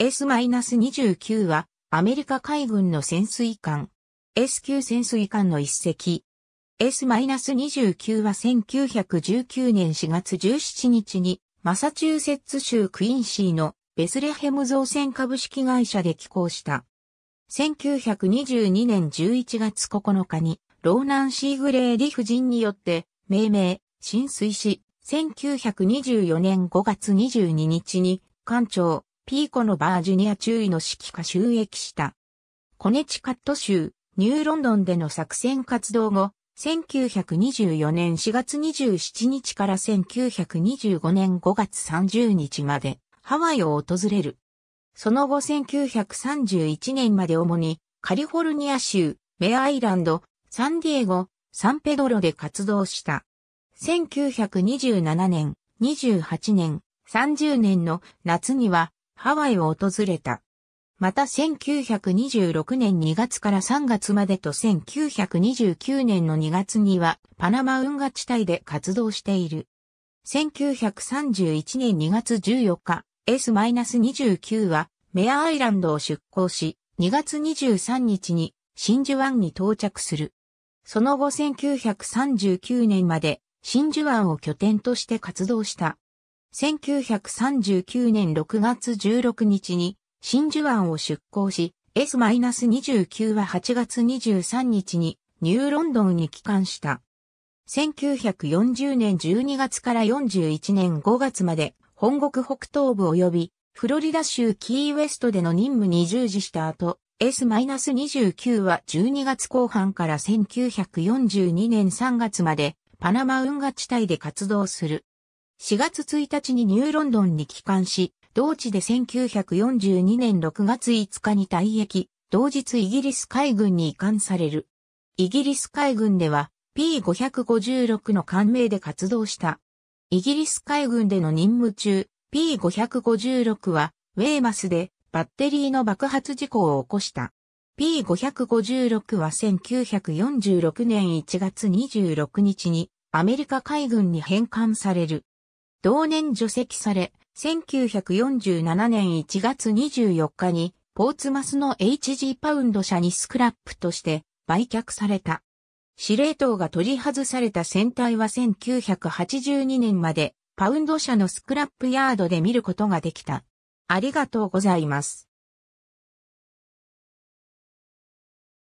S-29 はアメリカ海軍の潜水艦。s 級潜水艦の一隻。S-29 は1919年4月17日にマサチューセッツ州クインシーのベスレヘム造船株式会社で寄港した。1922年11月9日にローナン・シーグレーリ夫人によって命名、浸水し、1924年5月22日に艦長、ピーコのバージニア中尉の指揮下収益した。コネチカット州、ニューロンドンでの作戦活動後、1924年4月27日から1925年5月30日までハワイを訪れる。その後1931年まで主にカリフォルニア州、メアイランド、サンディエゴ、サンペドロで活動した。1927年、28年、30年の夏にはハワイを訪れた。また1926年2月から3月までと1929年の2月にはパナマ運河地帯で活動している。1931年2月14日、S-29 はメアアイランドを出港し、2月23日に真珠湾に到着する。その後1939年まで真珠湾を拠点として活動した。1939年6月16日に真珠湾を出港し、S-29 は8月23日にニューロンドンに帰還した。1940年12月から41年5月まで本国北東部及びフロリダ州キーウェストでの任務に従事した後、S-29 は12月後半から1942年3月までパナマ運河地帯で活動する。4月1日にニューロンドンに帰還し、同地で1942年6月5日に退役、同日イギリス海軍に移管される。イギリス海軍では P556 の艦名で活動した。イギリス海軍での任務中、P556 はウェーマスでバッテリーの爆発事故を起こした。P556 は1946年1月26日にアメリカ海軍に返還される。同年除籍され、1947年1月24日に、ポーツマスの HG パウンド社にスクラップとして売却された。司令塔が取り外された船体は1982年までパウンド社のスクラップヤードで見ることができた。ありがとうございます。